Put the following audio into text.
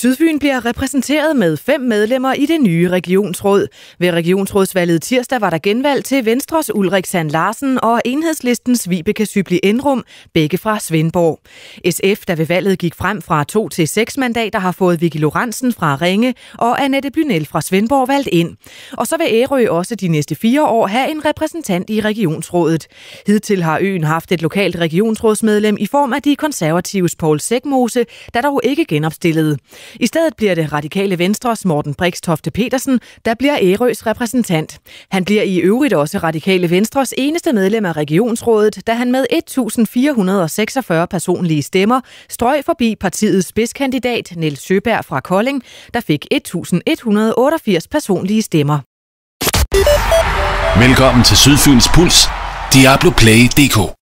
Sydfyn bliver repræsenteret med fem medlemmer i det nye regionsråd. Ved regionsrådsvalget tirsdag var der genvalg til Venstres Ulrik Sand Larsen og enhedslistens Vibeke Sybli Endrum, begge fra Svendborg. SF, der ved valget gik frem fra to til seks mandater, har fået Vicky Lorentzen fra Ringe og Annette Bynel fra Svendborg valgt ind. Og så vil Ærø også de næste fire år have en repræsentant i regionsrådet. Hidtil har øen haft et lokalt regionsrådsmedlem i form af de konservatives Paul Sækmose, der dog ikke genopstillede. I stedet bliver det radikale Venstres Morten Brikstofte Petersen, der bliver Ærøs repræsentant. Han bliver i øvrigt også radikale Venstres eneste medlem af regionsrådet, da han med 1446 personlige stemmer strøg forbi partiets spidskandidat Niels Søberg fra Kolding, der fik 1188 personlige stemmer. Velkommen til Sydfyns Puls, Diablo Play DK.